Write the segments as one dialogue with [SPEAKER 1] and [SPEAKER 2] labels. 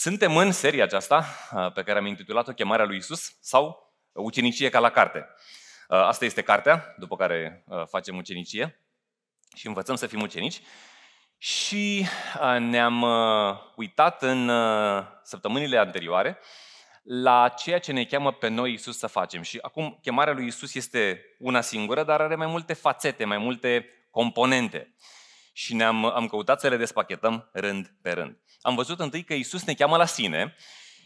[SPEAKER 1] Suntem în seria aceasta uh, pe care am intitulat-o Chemarea lui Isus sau Ucenicie ca la carte. Uh, asta este cartea, după care uh, facem ucenicie și învățăm să fim ucenici. Și ne-am uitat în săptămânile anterioare la ceea ce ne cheamă pe noi Isus să facem. Și acum chemarea lui Isus este una singură, dar are mai multe fațete, mai multe componente. Uh, și ne-am am căutat să le despachetăm rând pe rând. Am văzut întâi că Isus ne cheamă la sine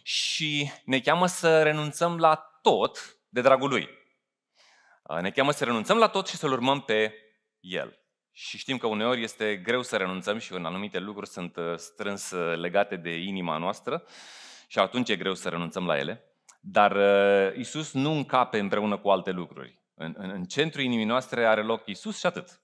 [SPEAKER 1] și ne cheamă să renunțăm la tot de dragul Lui. Ne cheamă să renunțăm la tot și să-L urmăm pe El. Și știm că uneori este greu să renunțăm și în anumite lucruri sunt uh, strâns uh, legate de inima noastră și atunci e greu să renunțăm la ele. Dar uh, Isus nu încape împreună cu alte lucruri. În, în, în centrul inimii noastre are loc Isus și atât.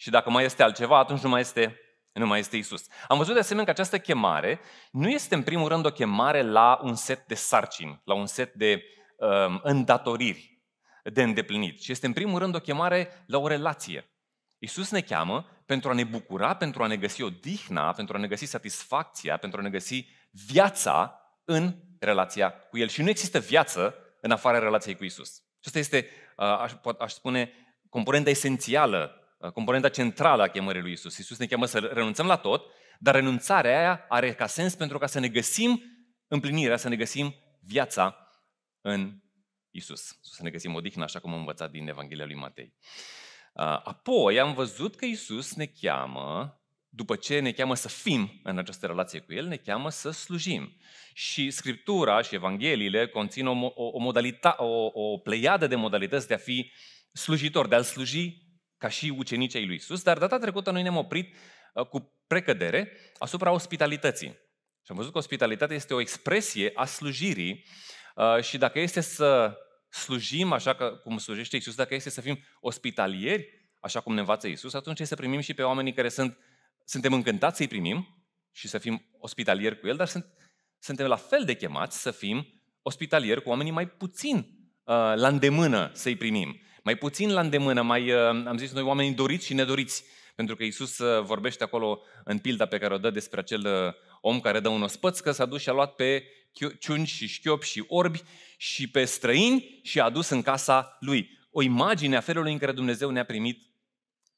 [SPEAKER 1] Și dacă mai este altceva, atunci nu mai este, nu mai este Isus. Am văzut de asemenea că această chemare nu este în primul rând o chemare la un set de sarcini, la un set de um, îndatoriri de îndeplinit, ci este în primul rând o chemare la o relație. Isus ne cheamă pentru a ne bucura, pentru a ne găsi odihna, pentru a ne găsi satisfacția, pentru a ne găsi viața în relația cu El. Și nu există viață în afara relației cu Isus. Și asta este, uh, aș, aș spune, componenta esențială Uh, componenta centrală a chemării lui Isus. Isus ne cheamă să renunțăm la tot, dar renunțarea aia are ca sens pentru ca să ne găsim împlinirea, să ne găsim viața în Isus. Să ne găsim odihnă, așa cum am învățat din Evanghelia lui Matei. Uh, apoi am văzut că Isus ne cheamă, după ce ne cheamă să fim în această relație cu El, ne cheamă să slujim. Și Scriptura și Evangheliile conțin o, o, o, modalita, o, o pleiadă de modalități de a fi slujitor, de a-L sluji ca și ucenicii lui Isus, dar data trecută noi ne-am oprit uh, cu precădere asupra ospitalității. Și am văzut că ospitalitatea este o expresie a slujirii uh, și dacă este să slujim așa cum slujește Isus, dacă este să fim ospitalieri, așa cum ne învață Isus, atunci este să primim și pe oamenii care sunt, suntem încântați să-i primim și să fim ospitalieri cu el, dar sunt, suntem la fel de chemați să fim ospitalieri cu oamenii mai puțin uh, la îndemână să-i primim mai puțin la îndemână, mai, uh, am zis noi, oamenii doriți și nedoriți. Pentru că Isus uh, vorbește acolo în pilda pe care o dă despre acel uh, om care dă un ospăț că s-a dus și a luat pe ciunci și șchiopi și orbi și pe străini și a adus în casa lui. O imagine a felului în care Dumnezeu ne-a primit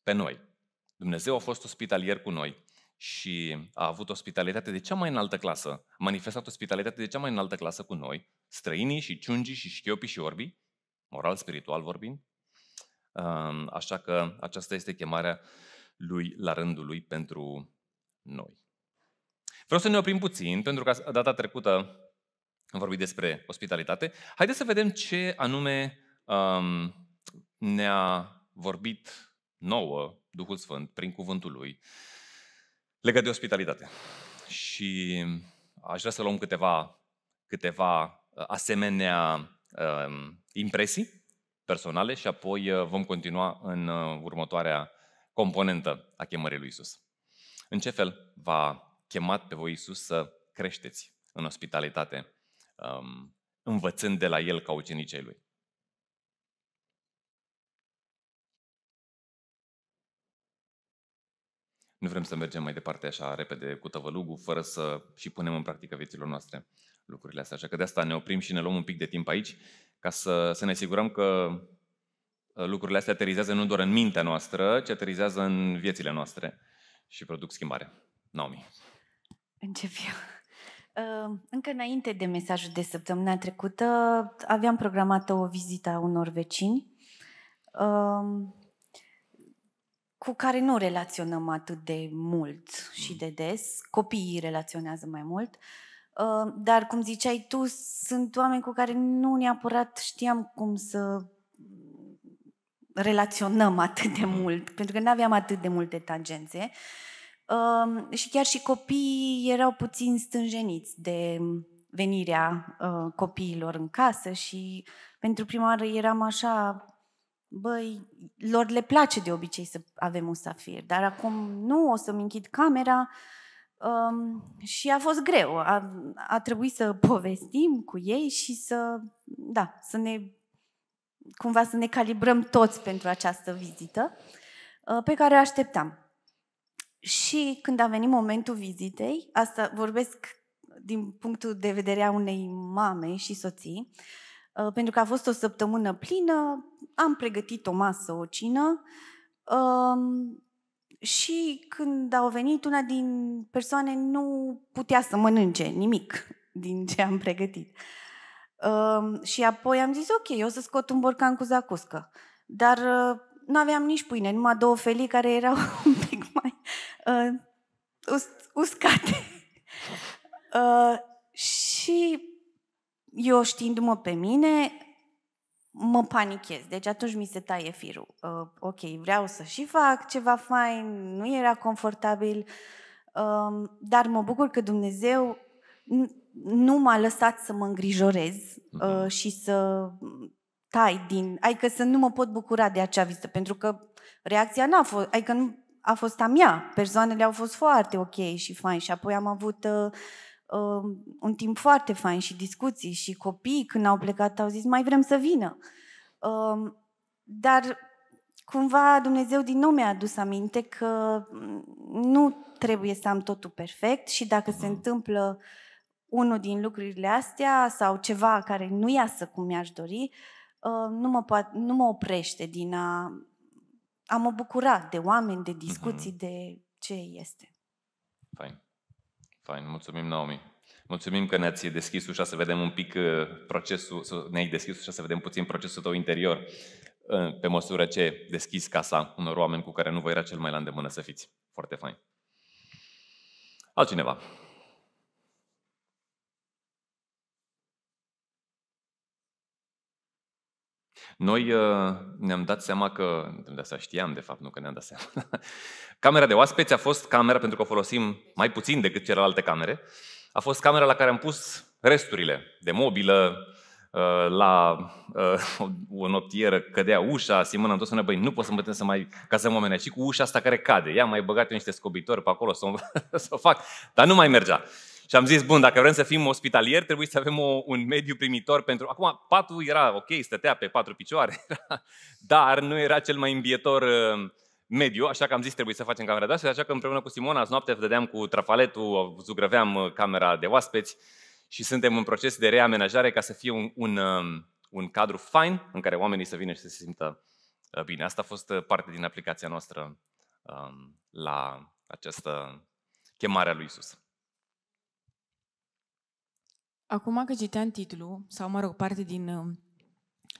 [SPEAKER 1] pe noi. Dumnezeu a fost ospitalier cu noi și a avut ospitalitate de cea mai înaltă clasă, a manifestat ospitalitate de cea mai înaltă clasă cu noi, străinii și ciungii și șchiopii și orbii, moral, spiritual vorbind, Așa că aceasta este chemarea lui la rândul lui pentru noi. Vreau să ne oprim puțin, pentru că data trecută am vorbit despre ospitalitate. Haideți să vedem ce anume um, ne-a vorbit nouă Duhul Sfânt prin cuvântul lui legat de ospitalitate. Și aș vrea să luăm câteva, câteva asemenea um, impresii personale și apoi uh, vom continua în uh, următoarea componentă a chemării lui Isus. În ce fel v-a chemat pe voi Isus să creșteți în ospitalitate, um, învățând de la El ca ucenicei Lui? Nu vrem să mergem mai departe așa repede cu tăvălugul, fără să și punem în practică vieților noastre lucrurile astea. Așa că de asta ne oprim și ne luăm un pic de timp aici ca să, să ne asigurăm că uh, lucrurile astea aterizează nu doar în mintea noastră, ci aterizează în viețile noastre și produc schimbare. Naomi.
[SPEAKER 2] Încep eu. Uh, încă înainte de mesajul de săptămâna trecută, aveam programată o vizită a unor vecini um, cu care nu relaționăm atât de mult și mm. de des. Copiii relaționează mai mult. Uh, Ehm, dar, cum ziceai tu, sunt oameni cu care nu neapărat știam cum să relaționăm atât de mm. mult, pentru că nu aveam atât de multe tangențe. Ehm, și chiar și copiii erau puțin stânjeniți de venirea ehm, copiilor în casă și pentru prima oară eram așa, băi, lor le place de obicei să avem un safir, dar acum nu, o să-mi închid camera, uh, Um, și a fost greu. A, a trebuit să povestim cu ei și să, da, să ne cumva să ne calibrăm toți pentru această vizită uh, pe care o așteptam. Și când a venit momentul vizitei, asta vorbesc din punctul de vedere a unei mame și soții, uh, pentru că a fost o săptămână plină, am pregătit o masă, o cină, uh, um, și când au venit, una din persoane nu putea să mănânce nimic din ce am pregătit. Uh, și apoi am zis, ok, o să scot un borcan cu zacuscă. Dar uh, nu aveam nici pâine, numai două felii care erau un pic mai uh, us- uscate. Uh, și eu știindu-mă pe mine, mă panichez. Deci atunci mi se taie firul. Uh, ok, vreau să și fac ceva fain, nu era confortabil, uh, dar mă bucur că Dumnezeu nu m-a lăsat să mă îngrijorez mhm. uh, și să tai din... Adică să nu mă pot bucura de acea vizită, pentru că reacția n-a fost... Adică nu a fost a mea. Persoanele au fost foarte ok și fain și apoi am avut... Uh, uh, un timp foarte fain și discuții și copiii când au plecat au zis mai vrem să vină. Uh, dar cumva Dumnezeu din nou mi-a adus aminte că mm, nu trebuie să am totul perfect și dacă se întâmplă unul din lucrurile astea sau ceva care nu iasă cum mi-aș dori, um, nu mă, poate, nu mă oprește din a, a mă bucura de oameni, de discuții, mhm. de ce este.
[SPEAKER 1] Fain. Fain, mulțumim, Naomi. Mulțumim că ne-ați deschis ușa să vedem un pic uh, procesul, ne-ai deschis ușa să vedem puțin procesul tău interior uh, pe măsură ce deschizi casa unor oameni cu care nu vă era cel mai la îndemână să fiți. Foarte fain. Altcineva. Noi uh, ne-am dat seama că, de asta știam de fapt, nu că ne-am dat seama. camera de oaspeți a fost camera, pentru că o folosim mai puțin decât celelalte camere, a fost camera la care am pus resturile de mobilă, uh, la uh, o noptieră cădea ușa, Simona am tot spunea, băi, nu pot să mă să mai cazăm oamenii și cu ușa asta care cade. Ia mai băgat eu niște scobitori pe acolo să o, să o fac, dar nu mai mergea. Și am zis, bun, dacă vrem să fim ospitalieri, trebuie să avem o, un mediu primitor pentru... Acum, patul era ok, stătea pe patru picioare, dar nu era cel mai îmbietor uh, mediu, așa că am zis trebuie să facem camera de oaspeți, așa că împreună cu Simona azi noapte vedeam cu trafaletul, zugrăveam uh, camera de oaspeți și suntem în proces de reamenajare ca să fie un, un, um, un cadru fain în care oamenii să vină și să se simtă uh, bine. Asta a fost parte din aplicația noastră um, la această chemare a lui Isus.
[SPEAKER 3] Acum că citeam titlul, sau mă rog, parte din uh,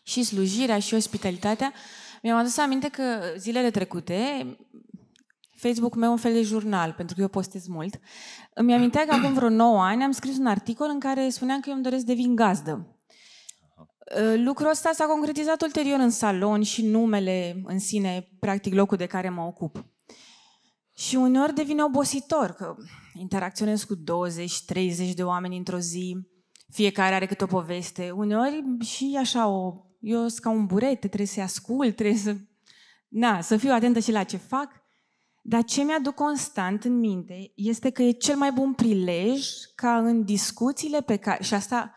[SPEAKER 3] și slujirea și ospitalitatea, mi-am adus aminte că zilele trecute Facebook meu un fel de jurnal, pentru că eu postez mult. Îmi amintea că acum vreo 9 ani am scris un articol în care spuneam că eu îmi doresc să devin gazdă. Uh, lucrul ăsta s-a concretizat ulterior în salon și numele în sine, practic locul de care mă ocup. Și uneori devine obositor că interacționez cu 20-30 de oameni într-o zi, fiecare are câte o poveste. Uneori și așa o... Eu sunt ca un burete, trebuie să-i ascult, trebuie să... Na, să fiu atentă și la ce fac. Dar ce mi-aduc constant în minte este că e cel mai bun prilej ca în discuțiile pe care... Și asta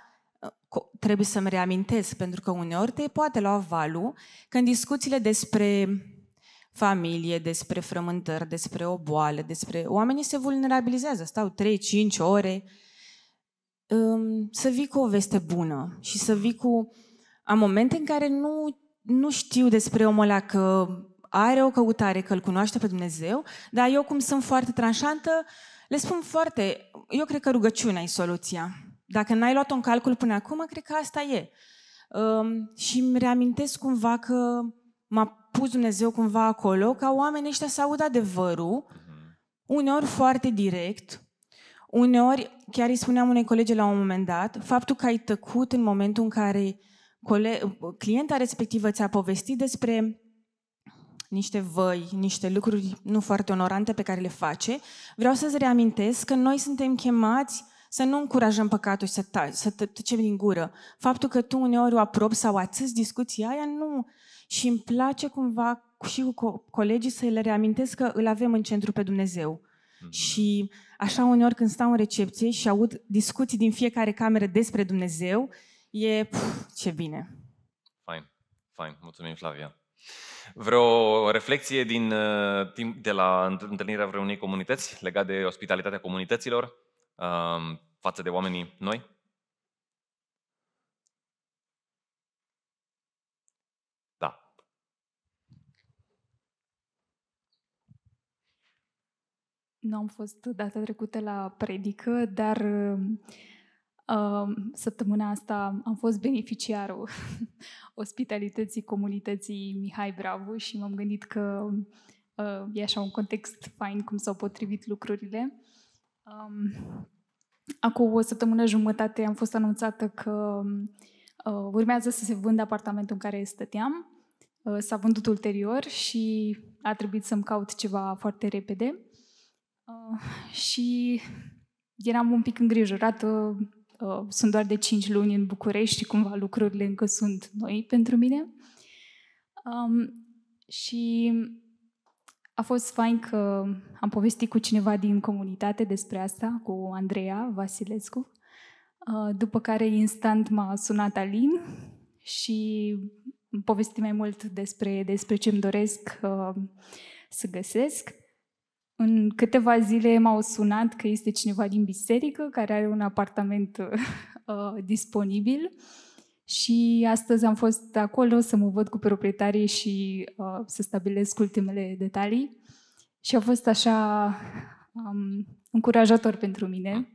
[SPEAKER 3] uh, trebuie să-mi reamintesc, pentru că uneori te poate lua valul că în discuțiile despre familie, despre frământări, despre o boală, despre... Oamenii se vulnerabilizează, stau 3-5 ore, um, să vii cu o veste bună și să vii cu... Am momente în care nu, nu știu despre omul ăla că are o căutare, că îl cunoaște pe Dumnezeu, dar eu, cum sunt foarte tranșantă, le spun foarte, eu cred că rugăciunea e soluția. Dacă n-ai luat-o în calcul până acum, cred că asta e. Um, și îmi reamintesc cumva că m-a pus Dumnezeu cumva acolo ca oamenii ăștia să audă adevărul, mhm. uneori foarte direct, Uneori, chiar îi spuneam unei colege la un moment dat, faptul că ai tăcut în momentul în care clienta respectivă ți-a povestit despre niște văi, niște lucruri nu foarte onorante pe care le face, vreau să-ți reamintesc că noi suntem chemați să nu încurajăm păcatul și să, ta, să tăcem din gură. Faptul că tu uneori o aprobi sau atâți discuția aia, nu. Și îmi place cumva și cu colegii să le reamintesc că îl avem în centru pe Dumnezeu. Mm-hmm. Și așa uneori când stau în recepție și aud discuții din fiecare cameră despre Dumnezeu, e pf, ce bine.
[SPEAKER 1] Fine, fine. Mulțumim, Flavia. Vreo reflexie din uh, de la întâlnirea vreunei comunități legat de ospitalitatea comunităților um, față de oamenii noi?
[SPEAKER 4] Nu am fost data trecută la predică, dar uh, săptămâna asta am fost beneficiarul ospitalității comunității Mihai Bravo și m-am gândit că uh, e așa un context fain cum s-au potrivit lucrurile. Um, acum o săptămână jumătate am fost anunțată că uh, urmează să se vândă apartamentul în care stăteam. Uh, s-a vândut ulterior și a trebuit să-mi caut ceva foarte repede. Uh, și eram un pic îngrijorată, uh, uh, sunt doar de 5 luni în București și cumva lucrurile încă sunt noi pentru mine. Um, și a fost fain că am povestit cu cineva din comunitate despre asta, cu Andreea Vasilescu, uh, după care instant m-a sunat Alin și povesti mai mult despre, despre ce îmi doresc să găsesc. În câteva zile m-au sunat că este cineva din biserică care are un apartament uh, disponibil și astăzi am fost acolo să mă văd cu proprietarii și uh, să stabilesc ultimele detalii. Și a fost așa um, încurajator pentru mine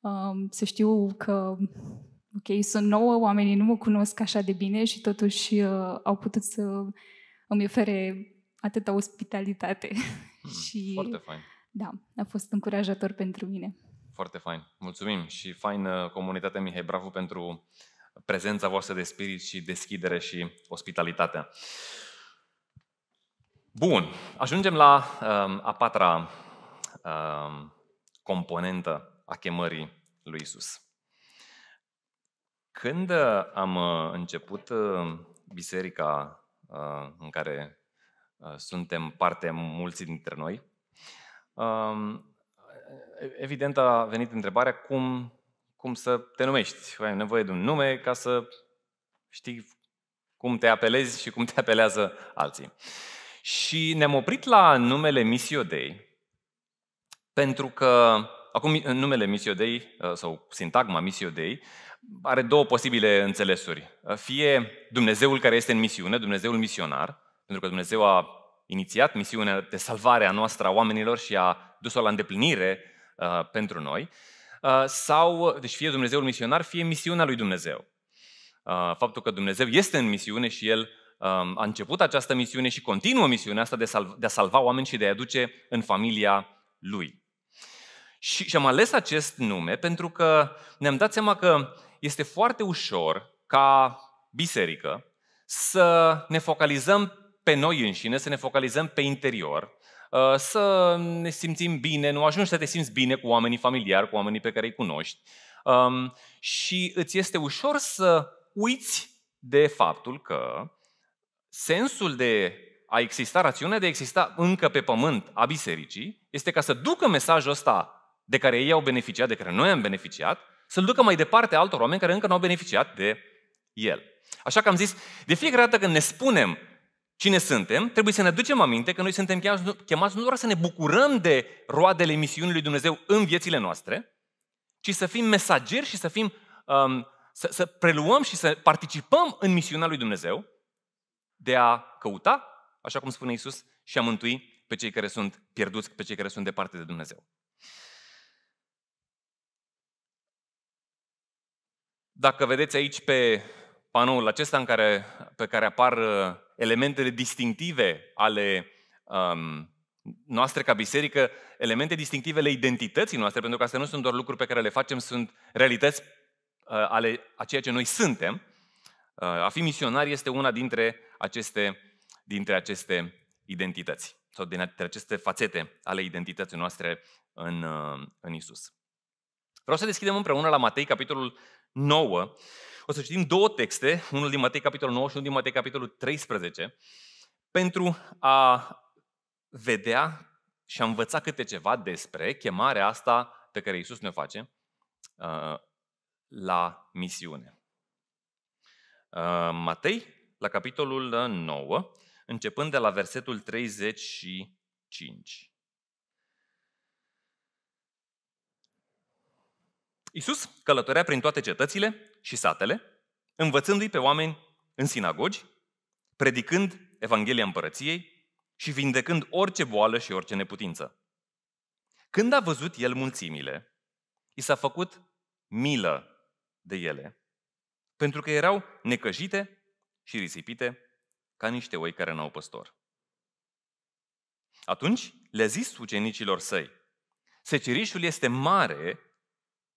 [SPEAKER 4] um, să știu că, ok, sunt nouă, oamenii nu mă cunosc așa de bine și totuși uh, au putut să îmi ofere atâta ospitalitate Mm, și foarte fain. Da, a fost încurajator pentru mine.
[SPEAKER 1] Foarte fain. Mulțumim și fain uh, comunitatea Mihai Bravo pentru prezența voastră de spirit și deschidere și ospitalitatea. Bun, ajungem la uh, a patra uh, componentă a chemării lui Isus. Când uh, am uh, început biserica în care Uh, suntem parte mulți dintre noi. Um, evident a venit întrebarea cum, cum să te numești. Ai nevoie de un nume ca să știi cum te apelezi și cum te apelează alții. Și ne-am oprit la numele Misio Dei, pentru că acum uh, numele Misio Dei uh, sau sintagma Misio Dei are două posibile înțelesuri. Fie Dumnezeul care este în misiune, Dumnezeul misionar, pentru că Dumnezeu a inițiat misiunea de salvare a noastră a oamenilor și a dus-o la îndeplinire uh, pentru noi, uh, sau, deci fie Dumnezeul misionar, fie misiunea lui Dumnezeu. Uh, faptul că Dumnezeu este în misiune și El um, a început această misiune și continuă misiunea asta de, salv- de a salva oameni și de a-i aduce în familia Lui. Și, și am ales acest nume pentru că ne-am dat seama că este foarte ușor ca biserică să ne focalizăm pe noi înșine, să ne focalizăm pe interior, uh, să ne simțim bine, nu ajungi să te simți bine cu oamenii familiari, cu oamenii pe care îi cunoști. Um, și îți este ușor să uiți de faptul că sensul de a exista, rațiunea de a exista încă pe pământ a bisericii, este ca să ducă mesajul ăsta de care ei au beneficiat, de care noi am beneficiat, să-l ducă mai departe altor oameni care încă nu au beneficiat de el. Așa că am zis, de fiecare dată când ne spunem cine suntem, trebuie să ne aducem aminte că noi suntem chemați nu doar să ne bucurăm de roadele misiunii lui Dumnezeu în viețile noastre, ci să fim mesageri și să fim um, să, să preluăm și să participăm în misiunea lui Dumnezeu de a căuta, așa cum spune Isus, și a mântui pe cei care sunt pierduți, pe cei care sunt departe de Dumnezeu. Dacă vedeți aici pe panoul acesta în care, pe care apar uh, elementele distinctive ale um, noastre ca biserică, elemente distinctive ale identității noastre, pentru că astea nu sunt doar lucruri pe care le facem, sunt realități uh, ale a ceea ce noi suntem. Uh, a fi misionar este una dintre aceste, dintre aceste identități sau dintre aceste fațete ale identității noastre în, uh, în Isus. Vreau să deschidem împreună la Matei, capitolul 9, o să citim două texte, unul din Matei capitolul 9 și unul din Matei capitolul 13, pentru a vedea și a învăța câte ceva despre chemarea asta pe care Iisus ne face uh, la misiune. Uh, Matei, la capitolul 9, începând de la versetul 35. Iisus călătorea prin toate cetățile și satele, învățându-i pe oameni în sinagogi, predicând Evanghelia Împărăției și vindecând orice boală și orice neputință. Când a văzut el mulțimile, i s-a făcut milă de ele, pentru că erau necăjite și risipite ca niște oi care n-au păstor. Atunci le-a zis ucenicilor săi, secerișul este mare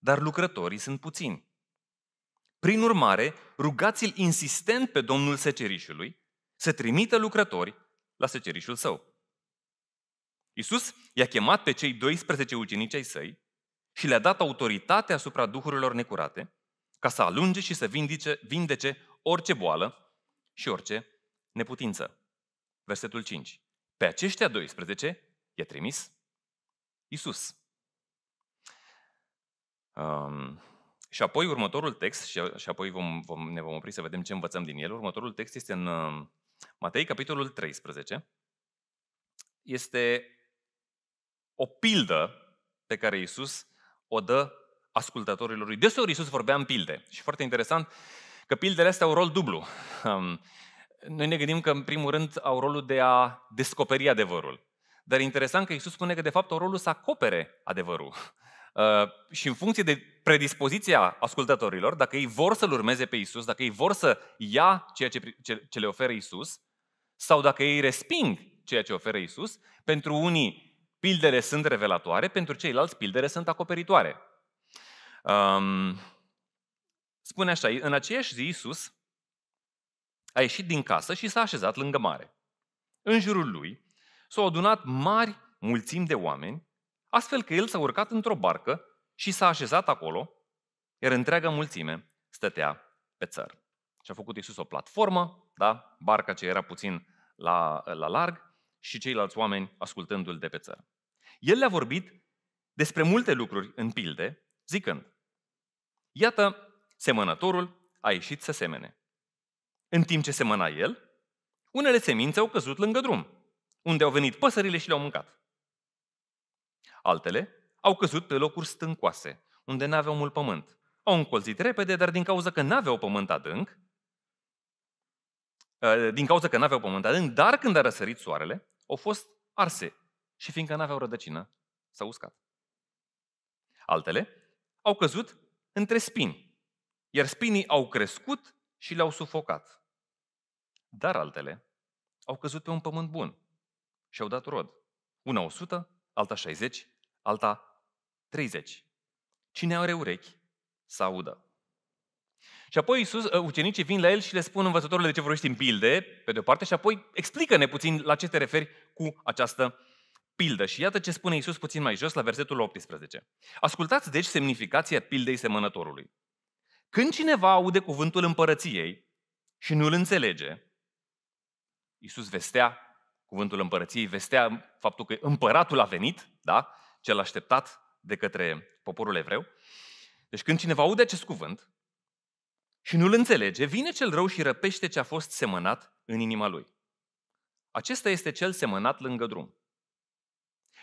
[SPEAKER 1] dar lucrătorii sunt puțini. Prin urmare, rugați-l insistent pe domnul secerișului să trimită lucrători la secerișul său. Iisus i-a chemat pe cei 12 ucenici ai săi și le-a dat autoritate asupra duhurilor necurate ca să alunge și să vindice, vindece orice boală și orice neputință. Versetul 5. Pe aceștia 12 i-a trimis Iisus. Um, și apoi următorul text, și, și apoi vom, vom, ne vom opri să vedem ce învățăm din el, următorul text este în uh, Matei, capitolul 13. Este o pildă pe care Iisus o dă ascultătorilor lui. Deseori Iisus vorbea în pilde și foarte interesant că pildele astea au rol dublu. Um, noi ne gândim că, în primul rând, au rolul de a descoperi adevărul. Dar e interesant că Iisus spune că, de fapt, au rolul să acopere adevărul. Uh, și în funcție de predispoziția ascultătorilor, dacă ei vor să-L urmeze pe Isus, dacă ei vor să ia ceea ce, ce, ce le oferă Isus, sau dacă ei resping ceea ce oferă Isus, pentru unii pildele sunt revelatoare, pentru ceilalți pildele sunt acoperitoare. Um, spune așa, în aceeași zi Isus a ieșit din casă și s-a așezat lângă mare. În jurul lui s-au adunat mari mulțimi de oameni Astfel că el s-a urcat într-o barcă și s-a așezat acolo, iar întreaga mulțime stătea pe țăr. Și a făcut Iisus o platformă, da? barca ce era puțin la, la larg, și ceilalți oameni ascultându-l de pe țăr. El le-a vorbit despre multe lucruri în pilde, zicând, Iată, semănătorul a ieșit să semene. În timp ce semăna el, unele semințe au căzut lângă drum, unde au venit păsările și le-au mâncat. Altele au căzut pe locuri stâncoase, unde n-aveau mult pământ. Au încolzit repede, dar din cauza că n-aveau pământ adânc, ă, din cauza că n-aveau pământ adânc, dar când a răsărit soarele, au fost arse și fiindcă n-aveau rădăcină, s-au uscat. Altele au căzut între spini, iar spinii au crescut și le-au sufocat. Dar altele au căzut pe un pământ bun și au dat rod. Una 100, alta 60, alta 30. Cine are urechi, să audă. Și apoi Iisus, uh, ucenicii vin la el și le spun învățătorul de ce vorbești în pilde, pe de-o parte, și apoi explică-ne puțin la ce te referi cu această pildă. Și iată ce spune Iisus puțin mai jos la versetul 18. Ascultați deci semnificația pildei semănătorului. Când cineva aude cuvântul împărăției și nu îl înțelege, Iisus vestea, cuvântul împărăției vestea faptul că împăratul a venit, da? cel așteptat de către poporul evreu. Deci când cineva aude acest cuvânt și nu-l înțelege, vine cel rău și răpește ce a fost semănat în inima lui. Acesta este cel semănat lângă drum.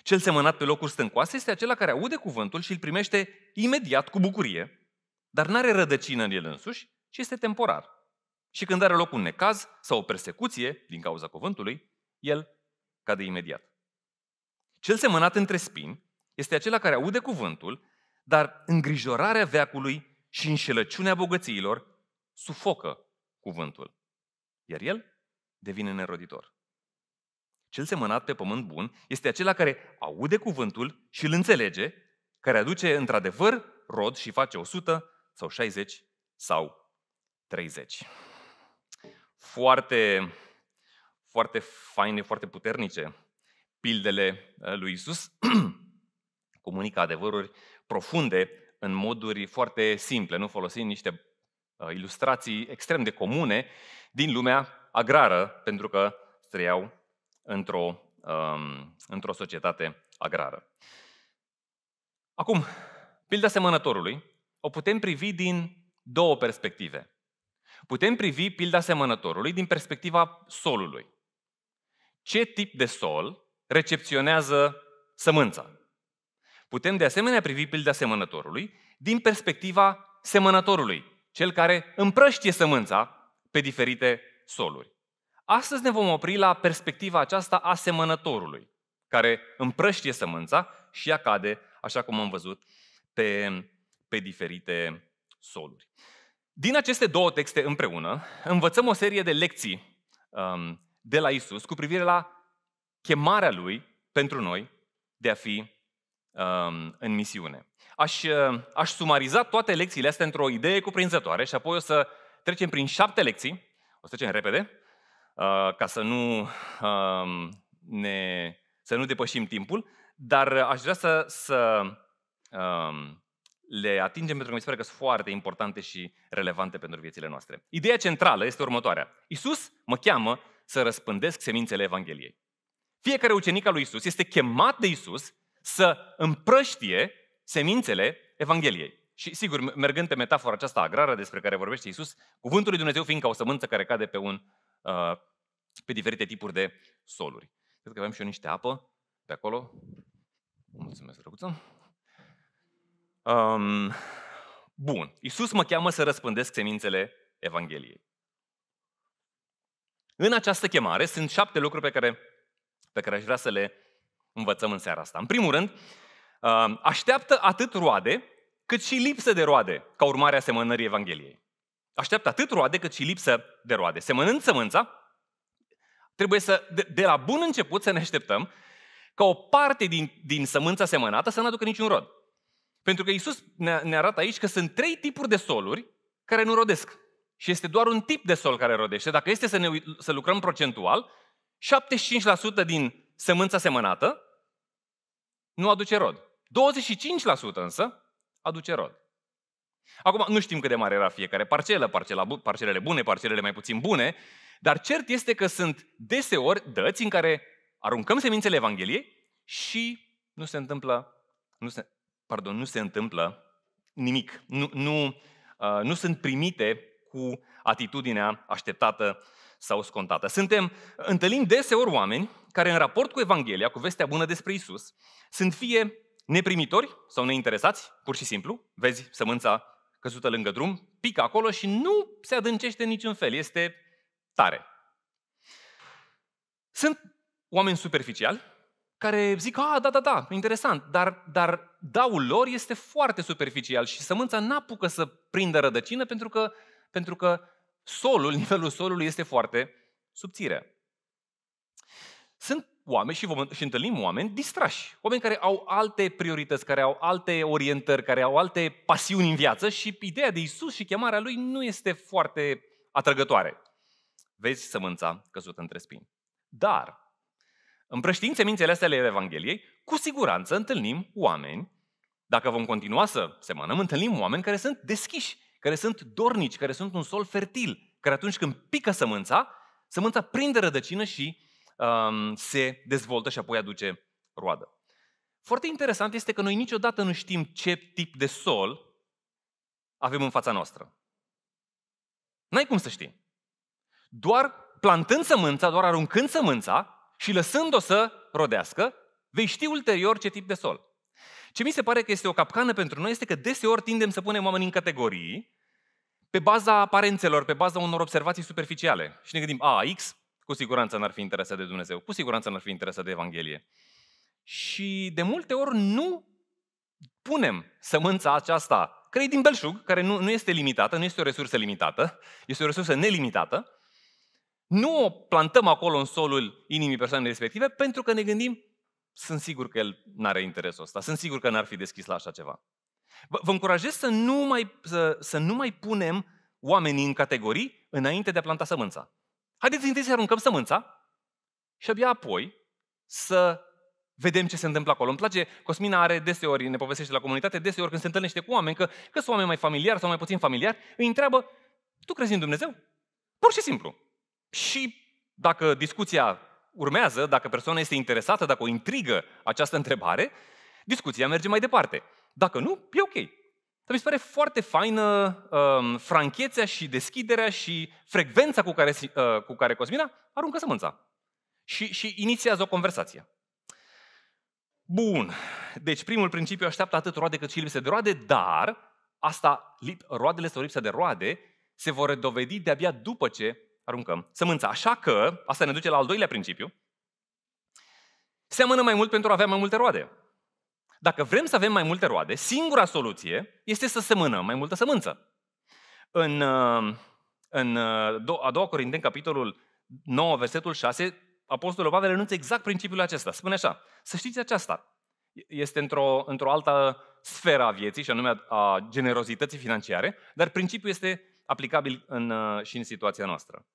[SPEAKER 1] Cel semănat pe locuri stâncoase este acela care aude cuvântul și îl primește imediat cu bucurie, dar nu are rădăcină în el însuși, ci este temporar. Și când are loc un necaz sau o persecuție din cauza cuvântului, el cade imediat. Cel semănat între spini este acela care aude cuvântul, dar îngrijorarea veacului și înșelăciunea bogățiilor sufocă cuvântul. Iar el devine neroditor. Cel semănat pe pământ bun este acela care aude cuvântul și îl înțelege, care aduce într-adevăr rod și face 100 sau 60 sau 30. Foarte, foarte faine, foarte puternice pildele uh, lui Isus. comunică adevăruri profunde în moduri foarte simple, nu folosind niște uh, ilustrații extrem de comune din lumea agrară, pentru că străiau într-o, um, într-o societate agrară. Acum, pilda semănătorului o putem privi din două perspective. Putem privi pilda semănătorului din perspectiva solului. Ce tip de sol recepționează sămânța? Putem de asemenea privi pilda semănătorului din perspectiva semănătorului, cel care împrăștie sămânța pe diferite soluri. Astăzi ne vom opri la perspectiva aceasta a semănătorului, care împrăștie sămânța și ea cade, așa cum am văzut, pe, pe diferite soluri. Din aceste două texte împreună, învățăm o serie de lecții um, de la Isus cu privire la chemarea Lui pentru noi de a fi Um, în misiune. Aș, uh, aș sumariza toate lecțiile astea într-o idee cuprinzătoare și apoi o să trecem prin șapte lecții, o să trecem repede, uh, ca să nu, um, ne, să nu depășim timpul, dar aș vrea să, să um, le atingem pentru că mi se pare că sunt foarte importante și relevante pentru viețile noastre. Ideea centrală este următoarea. Iisus mă cheamă să răspândesc semințele Evangheliei. Fiecare ucenic al lui Iisus este chemat de Iisus să împrăștie semințele Evangheliei. Și sigur, mergând pe metafora aceasta agrară despre care vorbește Isus, cuvântul lui Dumnezeu fiind ca o sămânță care cade pe, un, uh, pe diferite tipuri de soluri. Cred că avem și eu niște apă pe acolo. Mulțumesc, drăguță. Um, bun. Iisus mă cheamă să răspândesc semințele Evangheliei. În această chemare sunt șapte lucruri pe care, pe care aș vrea să le învățăm în seara asta. În primul rând, uh, așteaptă atât roade, cât și lipsă de roade, ca urmare a semănării Evangheliei. Așteaptă atât roade, cât și lipsă de roade. Semănând sămânța, trebuie să, de, de la bun început, să ne așteptăm ca o parte din, din sămânța semănată să nu aducă niciun rod. Pentru că Iisus ne, ne arată aici că sunt trei tipuri de soluri care nu rodesc. Și este doar un tip de sol care rodește. Dacă este să, ne, să lucrăm procentual, 75% din sămânța semănată nu aduce rod. 25% însă aduce rod. Acum, nu știm cât de mare era fiecare parcelă, parcela, parcelele bune, parcelele mai puțin bune, dar cert este că sunt deseori dăți în care aruncăm semințele Evangheliei și nu se întâmplă, nu se, pardon, nu se întâmplă nimic. Nu, nu, uh, nu sunt primite cu atitudinea așteptată sau scontată. Suntem, întâlnim deseori oameni care în raport cu Evanghelia, cu vestea bună despre Isus, sunt fie neprimitori sau neinteresați, pur și simplu, vezi sămânța căzută lângă drum, pică acolo și nu se adâncește niciun fel, este tare. Sunt oameni superficiali care zic, a, ah, da, da, da, interesant, dar, dar daul lor este foarte superficial și sămânța n-apucă să prindă rădăcină pentru că, pentru că solul, nivelul solului este foarte subțire. Sunt oameni și, vom, și întâlnim oameni distrași, oameni care au alte priorități, care au alte orientări, care au alte pasiuni în viață și ideea de Isus și chemarea Lui nu este foarte atrăgătoare. Vezi sămânța căzută între spini. Dar, împrăștiințe mințele astea ale Evangheliei, cu siguranță întâlnim oameni, dacă vom continua să semănăm, întâlnim oameni care sunt deschiși care sunt dornici, care sunt un sol fertil, care atunci când pică sămânța, sămânța prinde rădăcină și um, se dezvoltă și apoi aduce roadă. Foarte interesant este că noi niciodată nu știm ce tip de sol avem în fața noastră. N-ai cum să știm. Doar plantând sămânța, doar aruncând sămânța și lăsând-o să rodească, vei ști ulterior ce tip de sol. Ce mi se pare că este o capcană pentru noi este că deseori tindem să punem oamenii în categorii pe baza aparențelor, pe baza unor observații superficiale. Și ne gândim, a, X, cu siguranță n-ar fi interesat de Dumnezeu, cu siguranță n-ar fi interesat de Evanghelie. Și de multe ori nu punem sămânța aceasta, care e din belșug, care nu, nu este limitată, nu este o resursă limitată, este o resursă nelimitată, nu o plantăm acolo în solul inimii persoanei respective pentru că ne gândim, sunt sigur că el n-are interesul ăsta, sunt sigur că n-ar fi deschis la așa ceva. Vă încurajez să nu mai, să, să nu mai punem oamenii în categorii înainte de a planta sămânța. Haideți întâi să aruncăm sămânța și abia apoi să vedem ce se întâmplă acolo. Îmi place, Cosmina are deseori, ne povestește la comunitate, deseori când se întâlnește cu oameni, că, că sunt oameni mai familiari sau mai puțin familiari, îi întreabă, tu crezi în Dumnezeu? Pur și simplu. Și dacă discuția urmează, dacă persoana este interesată, dacă o intrigă această întrebare, discuția merge mai departe. Dacă nu, e ok. Dar mi se pare foarte faină um, franchețea și deschiderea și frecvența cu care, uh, cu care Cosmina aruncă sămânța. Și, și inițiază o conversație. Bun. Deci primul principiu așteaptă atât roade cât și lipsă de roade, dar asta, lip, roadele sau lipsa de roade se vor dovedi de-abia după ce aruncăm sămânța. Așa că, asta ne duce la al doilea principiu, seamănă mai mult pentru a avea mai multe roade. Dacă vrem să avem mai multe roade, singura soluție este să semănăm mai multă sămânță. În, uh, în uh, a doua Corinteni, capitolul 9, versetul 6, Apostolul Pavel renunță exact principiul acesta. Spune așa, să știți aceasta. Este într-o, într-o altă sferă a vieții, și anume a generozității financiare, dar principiul este aplicabil în, uh, și în situația noastră.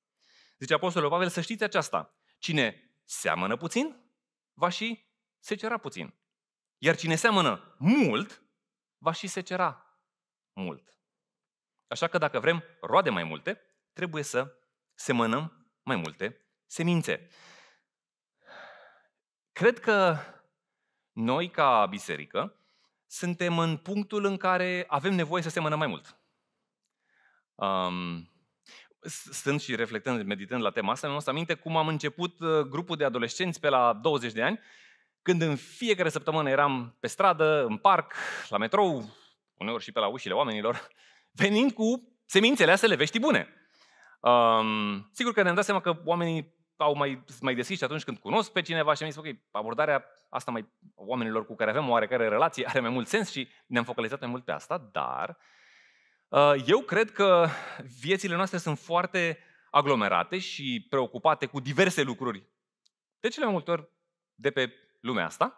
[SPEAKER 1] Zice Apostolul Pavel, să știți aceasta. Cine seamănă puțin, va și secera puțin. Iar cine seamănă mult, va și secera mult. Așa că dacă vrem roade mai multe, trebuie să semănăm mai multe semințe. Cred că noi, ca biserică, suntem în punctul în care avem nevoie să semănăm mai mult. Um, sunt și reflectând, meditând la tema asta, mi-am aminte cum am început uh, grupul de adolescenți pe la 20 de ani când în fiecare săptămână eram pe stradă, în parc, la metrou, uneori și pe la ușile oamenilor, venind cu semințele astea le vești bune. Um, sigur că ne-am dat seama că oamenii au mai, mai deschis și atunci când cunosc pe cineva și am zis, ok, abordarea asta mai oamenilor cu care avem oarecare relație are mai mult sens și ne-am focalizat mai mult pe asta, dar uh, eu cred că viețile noastre sunt foarte aglomerate și preocupate cu diverse lucruri. De cele mai multe ori de pe lumea asta.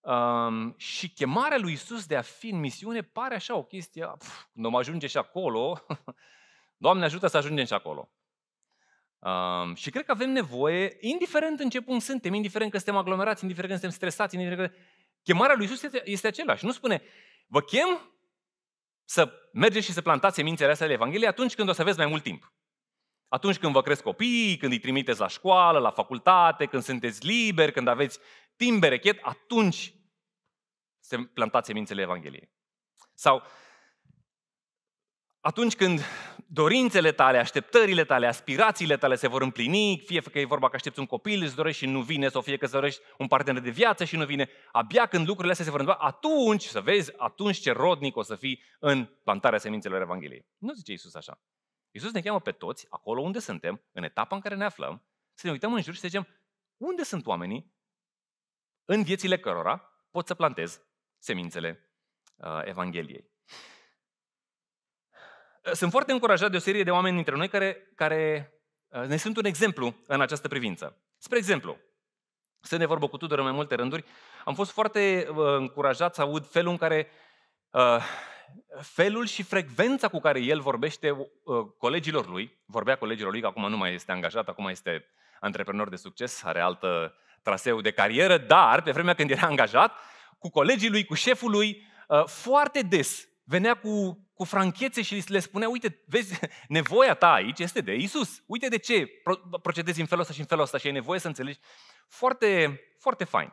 [SPEAKER 1] Um, și chemarea lui Isus de a fi în misiune pare așa o chestie, pf, când ajunge și acolo, Doamne ajută să ajungem și acolo. Um, și cred că avem nevoie, indiferent în ce punct suntem, indiferent că suntem aglomerați, indiferent că suntem stresați, indiferent că... Chemarea lui Isus este, este același. Nu spune, vă chem să mergeți și să plantați semințele astea de Evanghelie atunci când o să aveți mai mult timp. Atunci când vă cresc copiii, când îi trimiteți la școală, la facultate, când sunteți liberi, când aveți timp berechet, atunci se plantați semințele Evangheliei. Sau atunci când dorințele tale, așteptările tale, aspirațiile tale se vor împlini, fie că e vorba că aștepți un copil, îți dorești și nu vine, sau fie că îți dorești un partener de viață și nu vine, abia când lucrurile astea se vor întâmpla, atunci, să vezi, atunci ce rodnic o să fii în plantarea semințelor Evangheliei. Nu zice Isus așa. Iisus ne cheamă pe toți, acolo unde suntem, în etapa în care ne aflăm, să ne uităm în jur și să zicem, unde sunt oamenii în viețile cărora pot să plantez semințele uh, Evangheliei. Uh, sunt foarte încurajat de o serie de oameni dintre noi care, care uh, ne sunt un exemplu în această privință. Spre exemplu, să ne vorbă cu Tudor în mai multe rânduri, am fost foarte uh, încurajat să aud felul în care uh, felul și frecvența cu care el vorbește uh, colegilor lui, vorbea colegilor lui, că acum nu mai este angajat, acum este antreprenor de succes, are altă traseu de carieră, dar pe vremea când era angajat, cu colegii lui, cu șeful lui, uh, foarte des venea cu, cu franchețe și le spunea, uite, vezi, nevoia ta aici este de Isus. Uite de ce procedezi în felul ăsta și în felul ăsta și ai nevoie să înțelegi. Foarte, foarte fain.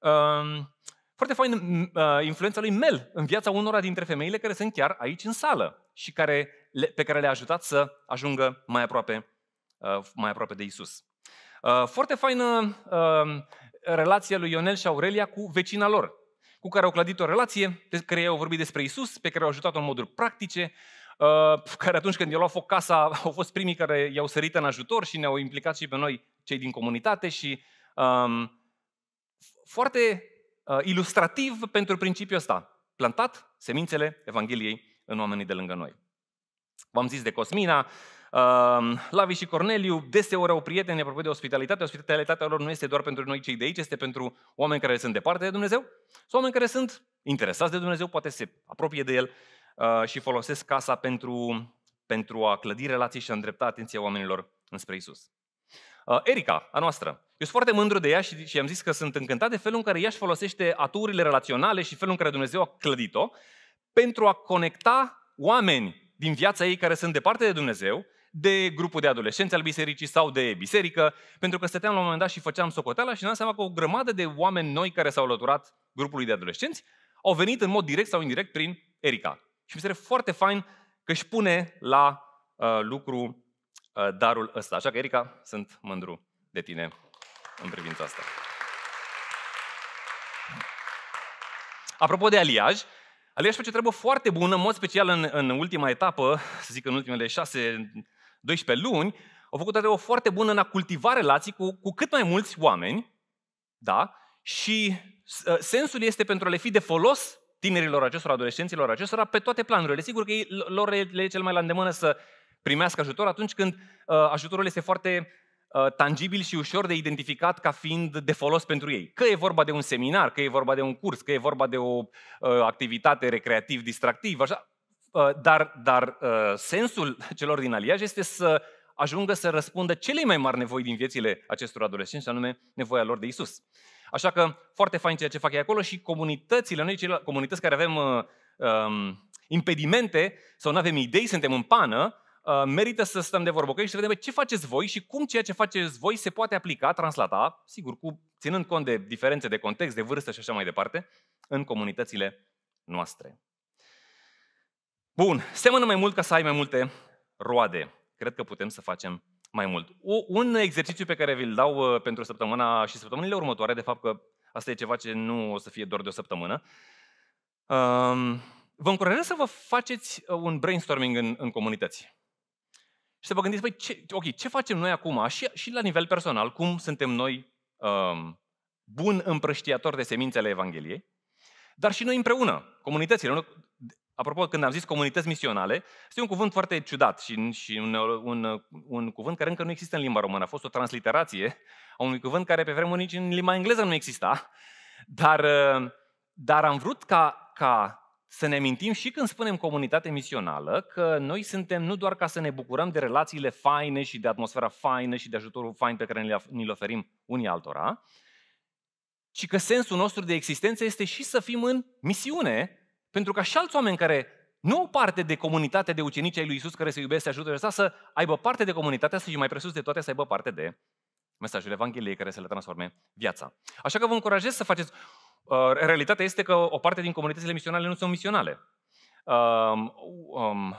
[SPEAKER 1] Um, foarte fain mm, uh, influența lui Mel în viața unora dintre femeile care sunt chiar aici în sală și care, pe care le-a ajutat să ajungă mai aproape, uh, mai aproape de Isus. Uh, foarte faină relația lui Ionel și Aurelia cu vecina lor, cu care au clădit o relație, pe care ei au vorbit despre Isus, pe care au ajutat-o în moduri practice, care atunci când i au luat foc casa au fost primii care i-au sărit în ajutor și ne-au implicat și pe noi, cei din comunitate și um, foarte uh, ilustrativ pentru principiul ăsta. Plantat semințele Evangheliei în oamenii de lângă noi. V-am zis de Cosmina, uh, Lavi și Corneliu deseori au prieteni apropo de ospitalitate. Ospitalitatea lor nu este doar pentru noi cei de aici, este pentru oameni care sunt departe de Dumnezeu sau oameni care sunt interesați de Dumnezeu, poate se apropie de El uh, și folosesc casa pentru, pentru a clădi relații și a îndrepta atenția oamenilor înspre Isus. Uh, Erica, a noastră. Eu sunt foarte mândru de ea și, și am zis că sunt încântat de felul în care ea își folosește aturile relaționale și felul în care Dumnezeu a clădit-o pentru a conecta oameni din viața ei care sunt departe de Dumnezeu, de grupul de adolescenți al bisericii sau de biserică, pentru că stăteam la un moment dat și făceam socoteala și ne-am seama că o grămadă de oameni noi care s-au alăturat grupului de adolescenți au venit în mod direct sau indirect prin Erica. Și mi se pare foarte fain că își pune la uh, lucru Uh, darul ăsta. Așa că, Erica, sunt mândru de tine în privința asta. Apropo de aliaj, aliaj face treabă foarte bună, în mod special în, în ultima etapă, să zic în ultimele 6-12 luni, au făcut o treabă foarte bună în a cultiva relații cu, cu cât mai mulți oameni, da? Și uh, sensul este pentru a le fi de folos tinerilor acestora, adolescenților acestora, pe toate planurile. Sigur că ei, lor le e cel mai la îndemână să primească ajutor atunci când uh, ajutorul este foarte uh, tangibil și ușor de identificat ca fiind de folos pentru ei. Că e vorba de un seminar, că e vorba de un curs, că e vorba de o uh, activitate recreativ-distractivă, așa. Uh, dar dar uh, sensul celor din aliaj este să ajungă să răspundă cele mai mari nevoi din viețile acestor adolescenți, anume nevoia lor de Isus. Așa că foarte fain ceea ce fac ei acolo și comunitățile, noi cele, comunități care avem uh, um, impedimente sau nu avem idei, suntem în pană, Uh, merită să stăm de vorbă cu ei și să vedem ce faceți voi și cum ceea ce faceți voi se poate aplica, translata, sigur, cu, ținând cont de diferențe de context, de vârstă și așa mai departe, în comunitățile noastre. Bun, semănă mai mult ca să ai mai multe roade. Cred că putem să facem mai mult. Un exercițiu pe care vi-l dau uh, pentru săptămâna și săptămânile următoare, de fapt că asta e ceva ce nu o să fie doar de o săptămână, um, vă încurajez să vă faceți uh, un brainstorming în, în comunități. Și să vă gândiți, păi, ce, ok, ce facem noi acum și, și la nivel personal, cum suntem noi um, bun împrăștiatori de semințele Evangheliei, dar și noi împreună, comunitățile. Apropo, când am zis comunități misionale, este un cuvânt foarte ciudat și, și un, un, un cuvânt care încă nu există în limba română. A fost o transliterație a unui cuvânt care pe vremuri nici în limba engleză nu exista, dar, uh, dar am vrut ca, ca să ne mintim și când spunem comunitate misională că noi suntem nu doar ca să ne bucurăm de relațiile faine și de atmosfera faină și de ajutorul fain pe care ne l oferim unii altora, ci că sensul nostru de existență este și să fim în misiune, pentru ca și alți oameni care nu au parte de comunitatea de ucenici ai lui Isus care se iubesc, se ajută asta, să aibă parte de comunitatea asta și mai presus de toate să aibă parte de mesajul Evangheliei care să le transforme viața. Așa că vă încurajez să faceți Uh, realitatea este că o parte din comunitățile misionale nu sunt misionale. Um, um,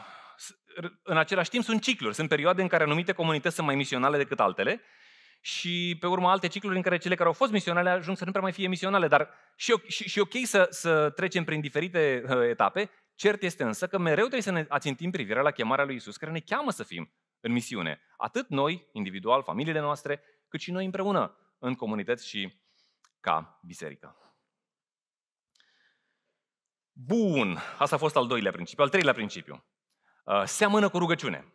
[SPEAKER 1] în același timp sunt cicluri, sunt perioade în care anumite comunități sunt mai misionale decât altele și pe urmă alte cicluri în care cele care au fost misionale ajung să nu prea mai fie misionale, dar și, și, și ok să, să trecem prin diferite uh, etape, cert este însă că mereu trebuie să ne ațintim privirea la chemarea lui Isus, care ne cheamă să fim în misiune, atât noi, individual, familiile noastre, cât și noi împreună, în comunități și ca biserică. Bun, asta a fost al doilea principiu. Al treilea principiu. Uh, seamănă cu rugăciune.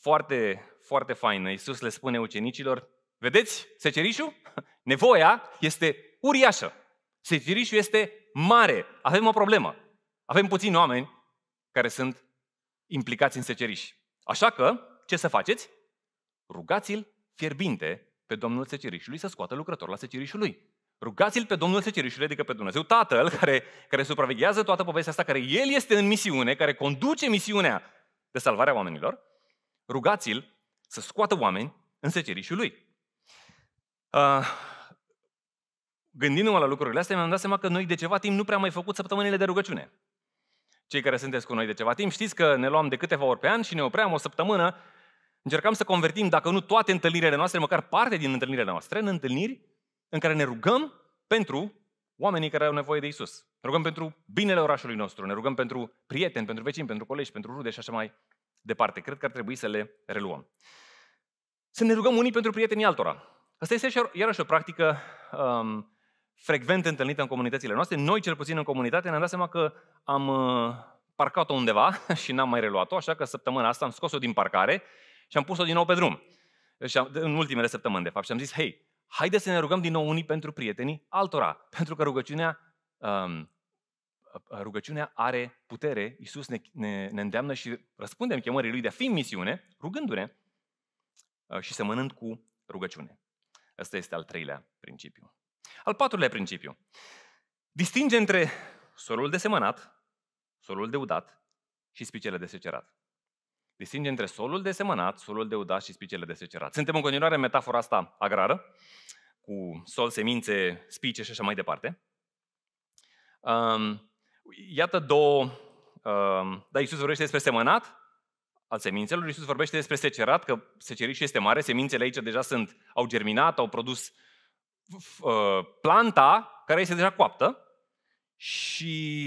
[SPEAKER 1] Foarte, foarte faină. Iisus le spune ucenicilor, vedeți secerișul? Nevoia este uriașă. Secerișul este mare. Avem o problemă. Avem puțini oameni care sunt implicați în seceriș. Așa că, ce să faceți? Rugați-l fierbinte pe Domnul secerișului să scoată lucrător la secerișul lui. Rugați-l pe Domnul Secerișului, adică pe Dumnezeu Tatăl, care, care supraveghează toată povestea asta, care El este în misiune, care conduce misiunea de salvare a oamenilor, rugați-l să scoată oameni în secerișul lui. Uh, gândindu-mă la lucrurile astea, mi-am dat seama că noi de ceva timp nu prea am mai făcut săptămânile de rugăciune. Cei care sunteți cu noi de ceva timp știți că ne luam de câteva ori pe an și ne opream o săptămână, încercam să convertim, dacă nu toate întâlnirile noastre, măcar parte din întâlnirile noastre, în întâlniri în care ne rugăm pentru oamenii care au nevoie de Isus. Ne rugăm pentru binele orașului nostru, ne rugăm pentru prieteni, pentru vecini, pentru colegi, pentru rude și așa mai departe. Cred că ar trebui să le reluăm. Să ne rugăm unii pentru prietenii altora. Asta este iarăși o practică um, frecvent întâlnită în comunitățile noastre. Noi, cel puțin în comunitate, ne-am dat seama că am uh, parcat-o undeva și n-am mai reluat-o, așa că săptămâna asta am scos-o din parcare și am pus-o din nou pe drum. Și am, în ultimele săptămâni, de fapt, și am zis, hei, haideți să ne rugăm din nou unii pentru prietenii altora. Pentru că rugăciunea, um, uh, rugăciunea are putere. Iisus ne, ne, ne îndeamnă și răspundem chemării Lui de a fi în misiune, rugându-ne uh, și semănând cu rugăciune. Ăsta este al treilea principiu. Al patrulea principiu. Distinge între solul de semănat, solul de udat și spicele de secerat. Distinge între solul de semănat, solul de udat și spicele de secerat. Suntem în continuare în metafora asta agrară, cu sol, semințe, spice și așa mai departe. Um, iată două... Um, da, Iisus vorbește despre semănat al semințelor, Iisus vorbește despre secerat, că secerișul este mare, semințele aici deja sunt, au germinat, au produs uh, planta care este deja coaptă și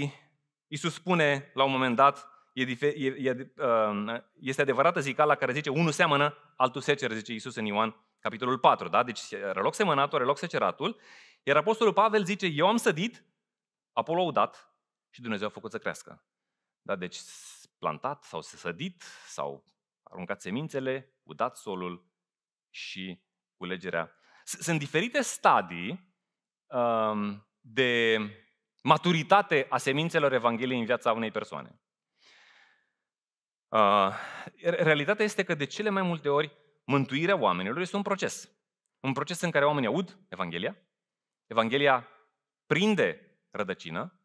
[SPEAKER 1] Iisus spune la un moment dat, e, e, um, e, este adevărată zicala care zice unul seamănă, altul seceră, zice Iisus în Ioan, capitolul 4. Da? Deci reloc semănatul, reloc seceratul. Iar Apostolul Pavel zice, eu am sădit, Apollo au udat și Dumnezeu a făcut să crească. Da? Deci plantat sau sădit sau aruncat semințele, udat solul și culegerea. Sunt diferite stadii um, de maturitate a semințelor Evangheliei în viața unei persoane. Ah, realitatea este că de cele mai multe ori mântuirea oamenilor este un proces. Un proces în care oamenii aud Evanghelia, Evanghelia prinde rădăcină,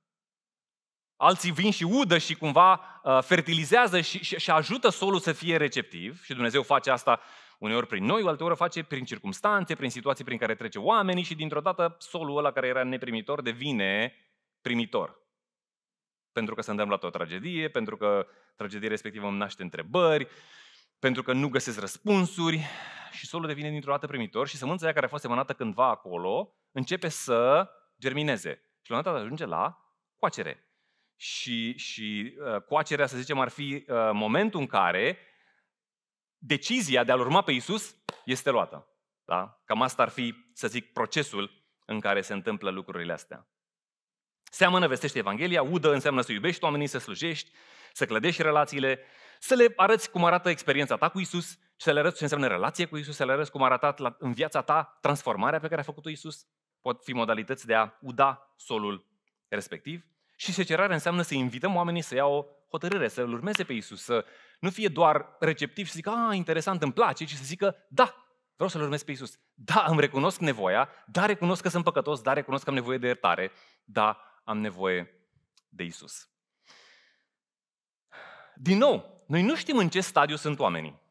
[SPEAKER 1] alții vin și udă și cumva ah, fertilizează și, și, și ajută solul să fie receptiv și Dumnezeu face asta uneori prin noi, alteori face prin circumstanțe, prin situații prin care trece oamenii și dintr-o dată solul ăla care era neprimitor devine primitor pentru că se întâmplă o tragedie, pentru că tragedia respectivă îmi naște întrebări, pentru că nu găsesc răspunsuri și solul devine dintr-o dată primitor și sămânța aia care a fost semănată cândva acolo începe să germineze. Și la un dat ajunge la coacere. Și, și uh, coacerea, să zicem, ar fi uh, momentul în care decizia de a-L urma pe Isus este luată. Da? Cam asta ar fi, să zic, procesul în care se întâmplă lucrurile astea. Seamănă, vestește Evanghelia, udă înseamnă să iubești oamenii, să slujești, să clădești relațiile, să le arăți cum arată experiența ta cu Isus, să le arăți ce înseamnă relație cu Isus, să le arăți cum a arătat în viața ta transformarea pe care a făcut-o Isus. Pot fi modalități de a uda solul respectiv. Și secerare înseamnă să invităm oamenii să ia o hotărâre, să-L urmeze pe Isus, să nu fie doar receptiv și să zică, a, interesant, îmi place, ci să zică, da, vreau să-L urmez pe Isus. Da, îmi recunosc nevoia, da, recunosc că sunt păcătos, da, recunosc că am nevoie de iertare, da, am nevoie de Isus. Din nou, noi nu știm în ce stadiu sunt oamenii.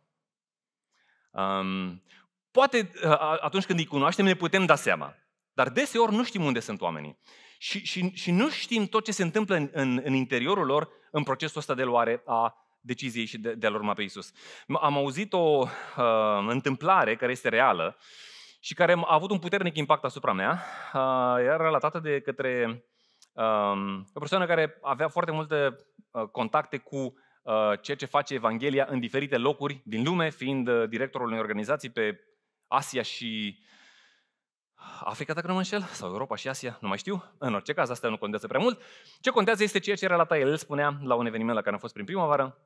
[SPEAKER 1] Um, poate atunci când îi cunoaștem ne putem da seama, dar deseori nu știm unde sunt oamenii. Și, și, și nu știm tot ce se întâmplă în, în, în interiorul lor în procesul ăsta de luare a deciziei și de, de a urma pe Isus. Am auzit o uh, întâmplare care este reală și care a avut un puternic impact asupra mea. Uh, era relatată de către o persoană care avea foarte multe uh, contacte cu uh, ceea ce face Evanghelia în diferite locuri din lume, fiind uh, directorul unei organizații pe Asia și Africa, dacă nu mă înșel, sau Europa și Asia, nu mai știu. În orice caz, asta nu contează prea mult. Ce contează este ceea ce relata el. El spunea la un eveniment la care am fost prin primăvară,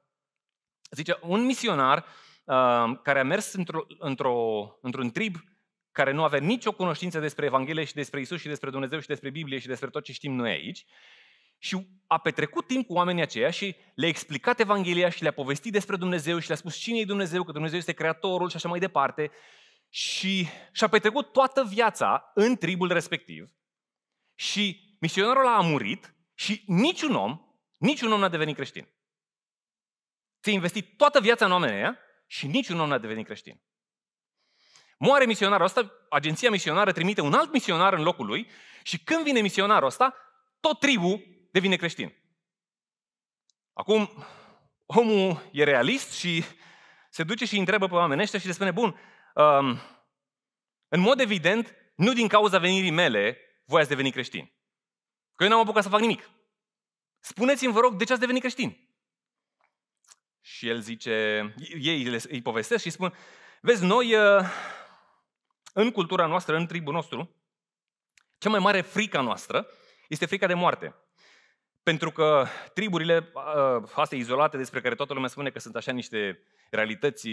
[SPEAKER 1] zice, un misionar uh, care a mers într-o, într-o, într-un trib care nu avea nicio cunoștință despre Evanghelie și despre Isus și despre Dumnezeu și despre Biblie și despre tot ce știm noi aici. Și a petrecut timp cu oamenii aceia și le-a explicat Evanghelia și le-a povestit despre Dumnezeu și le-a spus cine e Dumnezeu, că Dumnezeu este Creatorul și așa mai departe. Și și-a petrecut toată viața în tribul respectiv și misionarul a murit și niciun om, niciun om n-a devenit creștin. ți a investit toată viața în oamenii aia și niciun om n-a devenit creștin. Moare misionarul ăsta, agenția misionară trimite un alt misionar în locul lui și când vine misionarul ăsta, tot tribul devine creștin. Acum, omul e realist și se duce și întreabă pe oamenii ăștia și le spune, bun, um, în mod evident, nu din cauza venirii mele, voi ați deveni creștin. Că eu n-am apucat să fac nimic. Spuneți-mi, vă rog, de ce ați devenit creștin?". Și el zice, ei îi povestesc și spun, vezi, noi uh, în cultura noastră, în tribul nostru, cea mai mare frica noastră este frica de moarte. Pentru că triburile astea izolate despre care toată lumea spune că sunt așa niște realități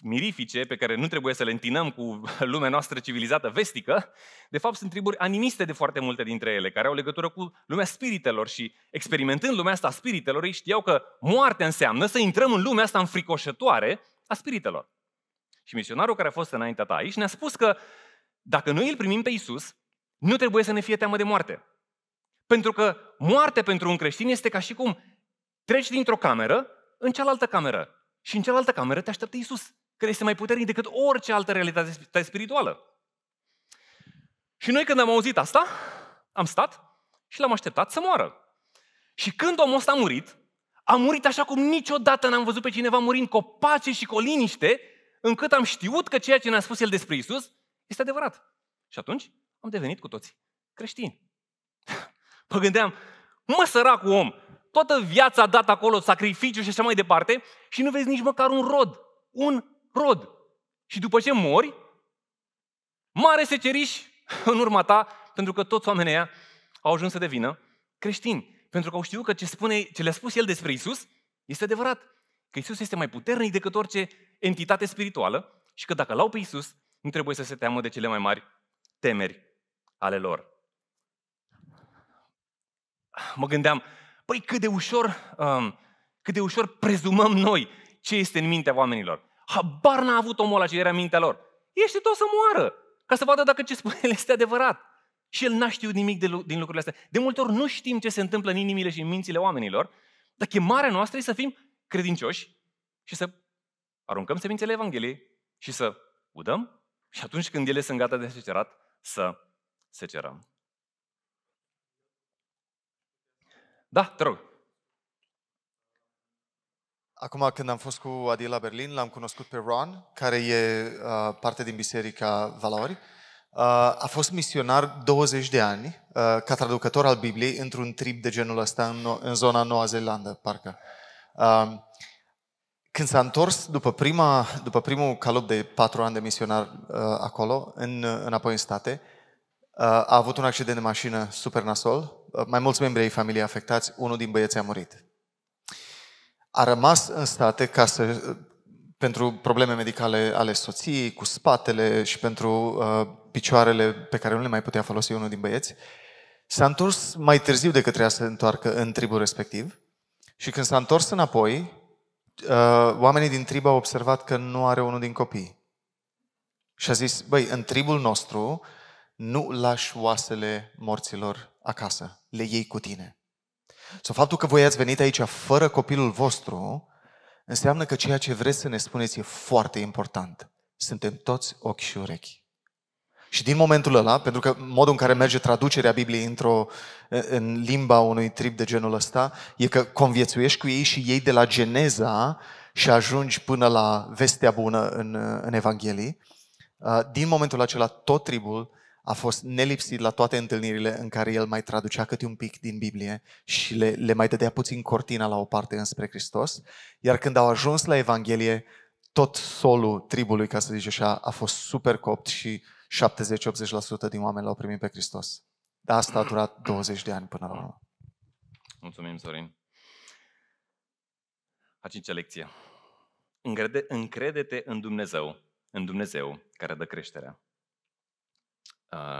[SPEAKER 1] mirifice pe care nu trebuie să le întinăm cu lumea noastră civilizată vestică, de fapt sunt triburi animiste de foarte multe dintre ele, care au legătură cu lumea spiritelor și experimentând lumea asta a spiritelor, ei știau că moartea înseamnă să intrăm în lumea asta înfricoșătoare a spiritelor. Și misionarul care a fost înaintea ta aici ne-a spus că dacă noi îl primim pe Isus, nu trebuie să ne fie teamă de moarte. Pentru că moarte pentru un creștin este ca și cum treci dintr-o cameră în cealaltă cameră. Și în cealaltă cameră te așteaptă Isus, care este mai puternic decât orice altă realitate spirituală. Și noi când am auzit asta, am stat și l-am așteptat să moară. Și când omul ăsta a murit, a murit așa cum niciodată n-am văzut pe cineva murind cu o pace și cu o liniște încât am știut că ceea ce ne-a spus el despre Isus este adevărat. Și atunci am devenit cu toții creștini. Mă gândeam, mă cu om, toată viața a dat acolo sacrificiu și așa mai departe și nu vezi nici măcar un rod. Un rod. Și după ce mori, mare seceriș în urma ta, pentru că toți oamenii aia au ajuns să devină creștini. Pentru că au știut că ce, spune, ce le-a spus el despre Isus este adevărat. Că Isus este mai puternic decât orice entitate spirituală și că dacă l-au pe Iisus, nu trebuie să se teamă de cele mai mari temeri ale lor. Mă gândeam, păi cât de ușor, um, cât de ușor prezumăm noi ce este în mintea oamenilor. Habar n-a avut omul ăla ce era în mintea lor. Ești tot să moară, ca să vadă dacă ce spune el este adevărat. Și el n-a știut nimic de, din lucrurile astea. De multe ori nu știm ce se întâmplă în inimile și în mințile oamenilor, dar chemarea noastră e să fim credincioși și să aruncăm semințele Evangheliei și să udăm și atunci când ele sunt gata de secerat, să secerăm.
[SPEAKER 5] Da, te rog. Acum, când am fost cu Adi la Berlin, l-am cunoscut pe Ron, care e uh, parte din Biserica Valori. Uh, a fost misionar 20 de ani uh, ca traducător al Bibliei într-un trip de genul ăsta în, în zona Noua Zeelandă, parcă. Uh, când s-a întors după, prima, după primul calup de patru ani de misionar uh, acolo, în, înapoi în state, uh, a avut un accident de mașină super nasol, uh, mai mulți membri ai familiei afectați, unul din băieți a murit. A rămas în state ca să, uh, pentru probleme medicale ale soției, cu spatele și pentru uh, picioarele pe care nu le mai putea folosi unul din băieți. S-a întors mai târziu decât trebuia să se întoarcă în tribul respectiv și când s-a întors înapoi, Uh, oamenii din tribă au observat că nu are unul din copii. Și a zis, băi, în tribul nostru nu lași oasele morților acasă, le iei cu tine. Sau faptul că voi ați venit aici fără copilul vostru, înseamnă că ceea ce vreți să ne spuneți e foarte important. Suntem toți ochi și urechi. Și din momentul ăla, pentru că modul în care merge traducerea Bibliei într-o, în limba unui trib de genul ăsta, e că conviețuiești cu ei și ei de la Geneza și ajungi până la vestea bună în, în Evanghelie. Uh, din momentul acela, tot tribul a fost nelipsit la toate întâlnirile în care el mai traducea câte un pic din Biblie și le, le mai dădea puțin cortina la o parte înspre Hristos. Iar când au ajuns la Evanghelie, tot solul tribului, ca să zic așa, a fost super copt și uh, 70-80% din oameni l-au primit pe Hristos. Dar asta a durat 20 de ani până la urmă.
[SPEAKER 1] Mulțumim, Sorin. A cincea lecție. Încrede, încrede-te în Dumnezeu, în Dumnezeu care dă creșterea.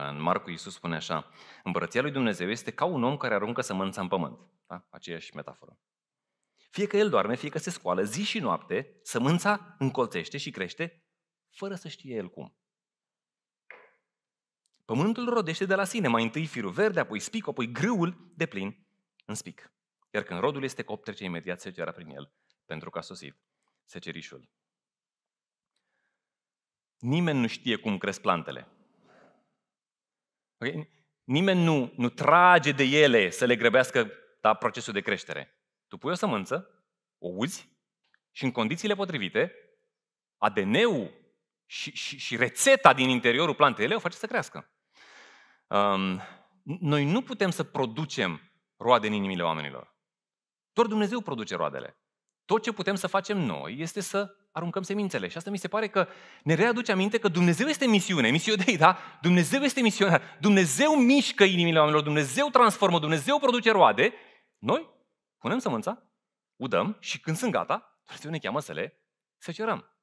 [SPEAKER 1] În Marcu Iisus spune așa, împărăția lui Dumnezeu este ca un om care aruncă sămânța în pământ. Da? Aceeași metaforă. Fie că el doarme, fie că se scoală zi și noapte, sămânța încolțește și crește fără să știe el cum. Pământul rodește de la sine, mai întâi firul verde, apoi spic, apoi grâul de plin în spic. Iar când rodul este copt, trece imediat secera prin el, pentru că a sosit secerișul. Nimeni nu știe cum cresc plantele. Okay? Nimeni nu, nu trage de ele să le grăbească da, procesul de creștere. Tu pui o sămânță, o uzi și în condițiile potrivite, ADN-ul și, și, și rețeta din interiorul plantei ele o face să crească um, noi nu putem să producem roade în inimile oamenilor. Doar Dumnezeu produce roadele. Tot ce putem să facem noi este să aruncăm semințele. Și asta mi se pare că ne readuce aminte că Dumnezeu este misiune, misiodei, da? Dumnezeu este misiunea. Dumnezeu mișcă inimile oamenilor, Dumnezeu transformă, Dumnezeu produce roade. Noi punem sămânța, udăm și când sunt gata, Dumnezeu ne cheamă să le secerăm.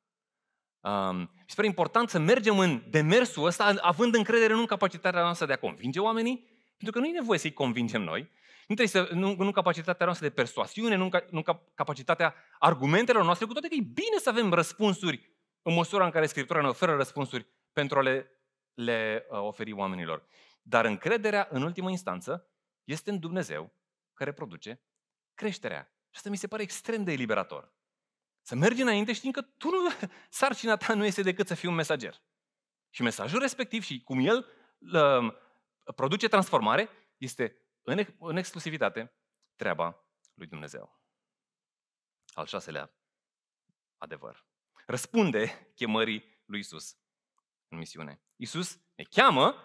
[SPEAKER 1] Um, mi se pare important să mergem în demersul ăsta, având încredere nu în capacitatea noastră de a convinge oamenii, pentru că nu e nevoie să-i convingem noi, nu, trebuie să, nu, nu capacitatea noastră de persoasiune, nu, nu capacitatea argumentelor noastre, cu toate că e bine să avem răspunsuri în măsura în care Scriptura ne oferă răspunsuri pentru a le, le uh, oferi oamenilor. Dar încrederea, în ultimă instanță, este în Dumnezeu care produce creșterea. Și asta mi se pare extrem de eliberator. Să mergi înainte știind că tu nu, sarcina ta nu este decât să fii un mesager. Și mesajul respectiv și cum el uh, produce transformare este în, în exclusivitate treaba lui Dumnezeu. Al șaselea adevăr. Răspunde chemării lui Isus în misiune. Isus ne cheamă,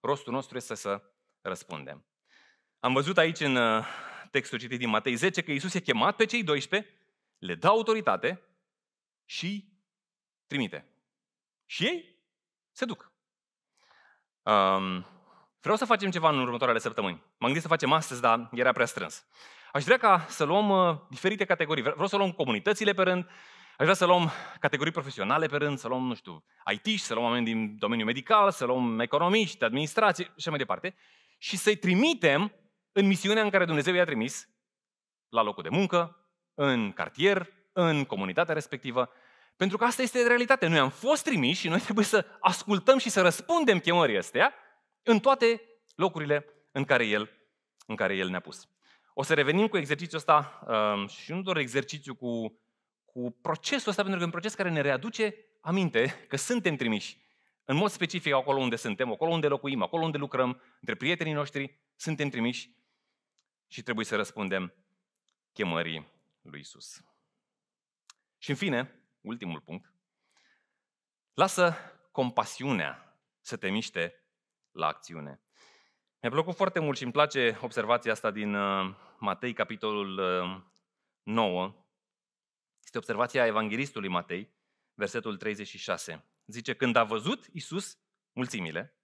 [SPEAKER 1] rostul nostru este să răspundem. Am văzut aici în uh, textul citit din Matei 10 că Isus e chemat pe cei 12 le dă autoritate și trimite. Și ei se duc. Um, vreau să facem ceva în următoarele săptămâni. M-am gândit să facem astăzi, dar era prea strâns. Aș vrea ca să luăm uh, diferite categorii. Vreau să luăm comunitățile pe rând, aș vrea să luăm categorii profesionale pe rând, să luăm, nu știu, it să luăm oameni din domeniul medical, să luăm economiști, administrații și așa mai departe. Și să-i trimitem în misiunea în care Dumnezeu i-a trimis la locul de muncă, în cartier, în comunitatea respectivă, pentru că asta este realitatea. Noi am fost trimiși și noi trebuie să ascultăm și să răspundem chemării astea în toate locurile în care El, în care el ne-a pus. O să revenim cu exercițiul ăsta um, și nu doar exercițiu cu, cu procesul ăsta, pentru că e un proces care ne readuce aminte că suntem trimiși. În mod specific acolo unde suntem, acolo unde locuim, acolo unde lucrăm, între prietenii noștri, suntem trimiși și trebuie să răspundem chemării lui Isus. Și în fine, ultimul punct, lasă compasiunea să te miște la acțiune. Mi-a plăcut foarte mult și îmi place observația asta din uh, Matei, capitolul 9. Uh, este observația evanghelistului Matei, versetul 36. Zice, când a văzut Isus mulțimile,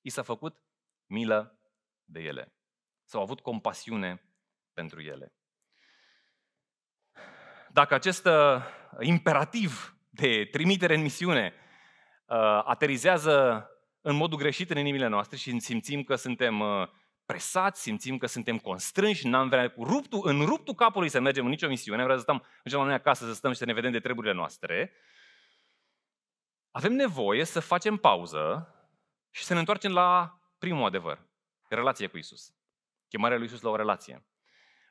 [SPEAKER 1] i s-a făcut milă de ele. S-au avut compasiune pentru ele dacă acest uh, imperativ de trimitere în misiune uh, aterizează în modul greșit în inimile noastre și simțim că suntem uh, presați, simțim că suntem constrânși, n-am vrea cu ruptul, în ruptul capului să mergem în nicio misiune, vrea să stăm, mergem la noi acasă să stăm și să ne vedem de treburile noastre, avem nevoie să facem pauză și să ne întoarcem la primul adevăr, relația cu Isus. Chemarea lui Isus la o relație.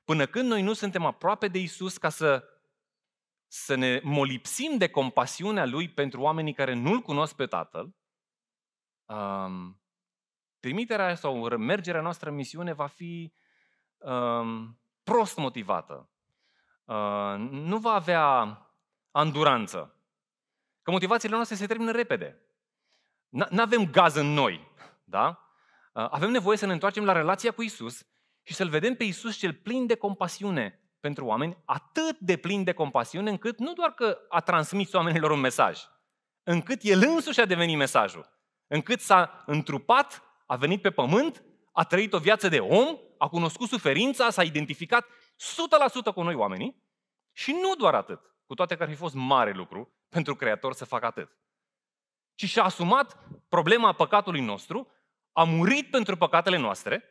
[SPEAKER 1] Până când noi nu suntem aproape de Isus ca să să ne molipsim de compasiunea Lui pentru oamenii care nu-L cunosc pe Tatăl, um, trimiterea sau mergerea noastră în misiune va fi um, prost motivată. Uh, nu va avea anduranță. Că motivațiile noastre se termină repede. Nu avem gaz în noi, da? Uh, avem nevoie să ne întoarcem la relația cu Isus și să-L vedem pe Isus cel plin de compasiune, pentru oameni atât de plin de compasiune, încât nu doar că a transmis oamenilor un mesaj, încât el însuși a devenit mesajul, încât s-a întrupat, a venit pe pământ, a trăit o viață de om, a cunoscut suferința, s-a identificat 100% cu noi oamenii și nu doar atât, cu toate că ar fi fost mare lucru pentru Creator să facă atât, ci și-a asumat problema păcatului nostru, a murit pentru păcatele noastre,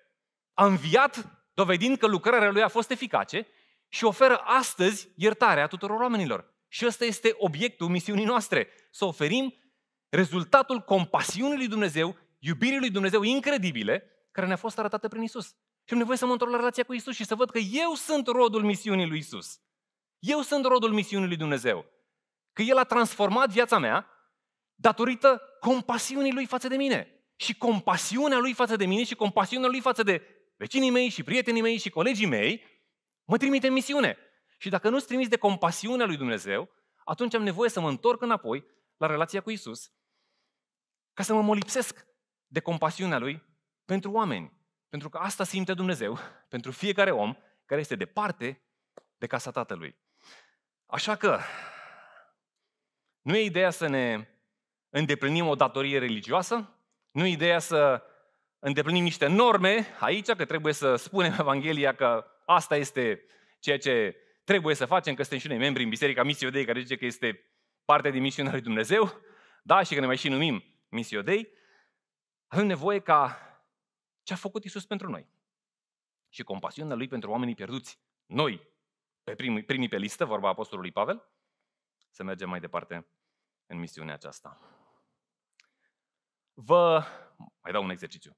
[SPEAKER 1] a înviat dovedind că lucrarea lui a fost eficace și oferă astăzi iertarea tuturor oamenilor. Și ăsta este obiectul misiunii noastre, să oferim rezultatul compasiunii lui Dumnezeu, iubirii lui Dumnezeu incredibile, care ne-a fost arătată prin Isus. Și am nevoie să mă întorc la relația cu Isus și să văd că eu sunt rodul misiunii lui Isus. Eu sunt rodul misiunii lui Dumnezeu. Că El a transformat viața mea datorită compasiunii Lui față de mine. Și compasiunea Lui față de mine și compasiunea Lui față de vecinii mei și prietenii mei și colegii mei Mă trimite în misiune. Și dacă nu-ți trimis de compasiunea lui Dumnezeu, atunci am nevoie să mă întorc înapoi la relația cu Isus, ca să mă molipsesc de compasiunea lui pentru oameni. Pentru că asta simte Dumnezeu pentru fiecare om care este departe de casa Tatălui. Așa că nu e ideea să ne îndeplinim o datorie religioasă, nu e ideea să îndeplinim niște norme aici, că trebuie să spunem Evanghelia că Asta este ceea ce trebuie să facem, că suntem și noi membri în Biserica Misiodei, care zice că este parte din misiunea lui Dumnezeu, da, și că ne mai și numim Misiodei, avem nevoie ca ce a făcut Isus pentru noi și compasiunea Lui pentru oamenii pierduți, noi, pe primii, primii pe listă, vorba Apostolului Pavel, să mergem mai departe în misiunea aceasta. Vă mai dau un exercițiu.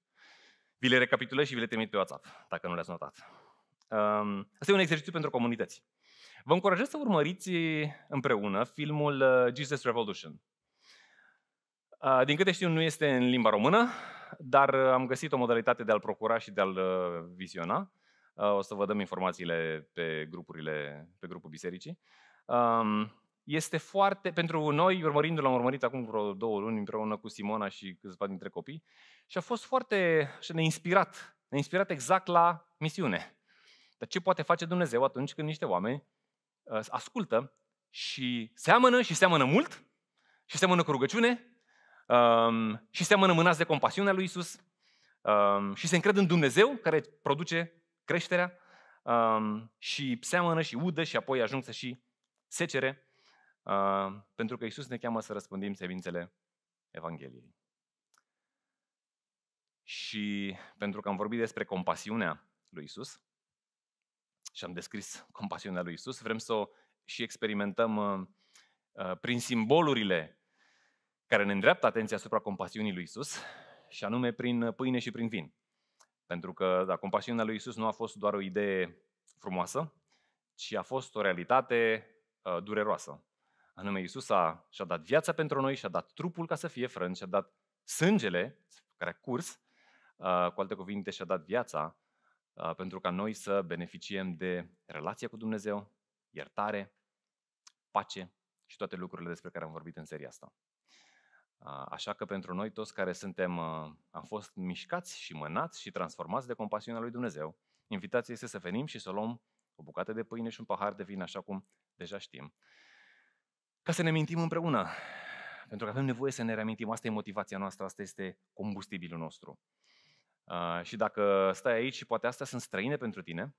[SPEAKER 1] Vi le recapitulez și vi le trimit pe WhatsApp, dacă nu le-ați notat. Asta e un exercițiu pentru comunități. Vă încurajez să urmăriți împreună filmul uh, Jesus Revolution. Uh, din câte știu, nu este în limba română, dar uh, am găsit o modalitate de a-l procura și de a-l viziona. O să vă dăm informațiile pe, grupurile, pe grupul bisericii. Um, este foarte, pentru noi, urmărindu-l, am urmărit acum vreo două luni împreună cu Simona și câțiva dintre copii și a fost foarte, și ne-a inspirat, ne-a inspirat exact la misiune. Dar ce poate face Dumnezeu atunci când niște oameni uh, ascultă și seamănă și seamănă mult și seamănă cu rugăciune um, și seamănă mânați de compasiunea lui Isus um, și se încred în Dumnezeu care produce creșterea um, și seamănă și udă și apoi ajung să și secere pentru că Isus ne cheamă să răspândim semințele Evangheliei. Și pentru că am vorbit despre compasiunea lui Isus, și am descris compasiunea lui Isus, vrem să o și experimentăm uh, uh, prin simbolurile care ne îndreaptă atenția asupra compasiunii lui Isus, și anume prin pâine și prin vin. Pentru că da, compasiunea lui Isus nu a fost doar o idee frumoasă, ci a fost o realitate uh, dureroasă. Anume, Isus a, și-a dat viața pentru noi, și-a dat trupul ca să fie frânt, și-a dat sângele care a curs, cu alte cuvinte, și-a dat viața Uh, pentru ca noi să beneficiem de relația cu Dumnezeu, iertare, pace și toate lucrurile despre care am vorbit în seria asta. Uh, așa că pentru noi toți care suntem, uh, am fost mișcați și mânați și transformați de compasiunea lui Dumnezeu, invitația este să venim și să luăm o bucată de pâine și un pahar de vin, așa cum deja știm, ca să ne mintim împreună. Pentru că avem nevoie să ne reamintim, asta e motivația noastră, asta este combustibilul nostru. Ah, și dacă stai aici și poate astea sunt străine pentru tine,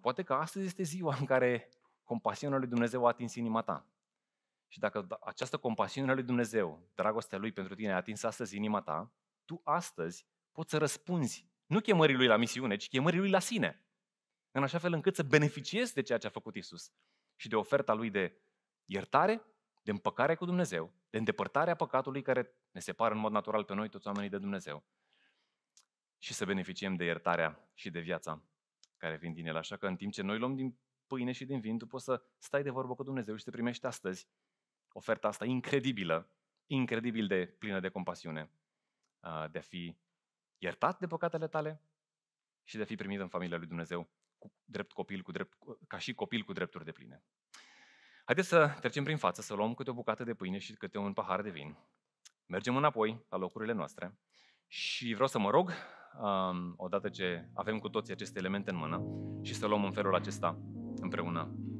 [SPEAKER 1] poate că astăzi este ziua în care compasiunea lui Dumnezeu a atins inima ta. Și dacă da, această compasiune a lui Dumnezeu, dragostea lui pentru tine, a atins astăzi inima ta, tu astăzi poți să răspunzi nu chemării lui la misiune, ci chemării lui la sine. În așa fel încât să beneficiezi de ceea ce a făcut Isus și de oferta lui de iertare de împăcare cu Dumnezeu, de îndepărtarea păcatului care ne separă în mod natural pe noi toți oamenii de Dumnezeu și să beneficiem de iertarea și de viața care vin din el. Așa că în timp ce noi luăm din pâine și din vin, tu poți să stai de vorbă cu Dumnezeu și te primești astăzi oferta asta incredibilă, incredibil de plină de compasiune, de a fi iertat de păcatele tale și de a fi primit în familia lui Dumnezeu cu drept copil, cu drept, ca și copil cu drepturi de pline. Haideți să trecem prin față, să luăm câte o bucată de pâine și câte un pahar de vin. Mergem înapoi la locurile noastre și vreau să mă rog, um, odată ce avem cu toții aceste elemente în mână, și să luăm în felul acesta împreună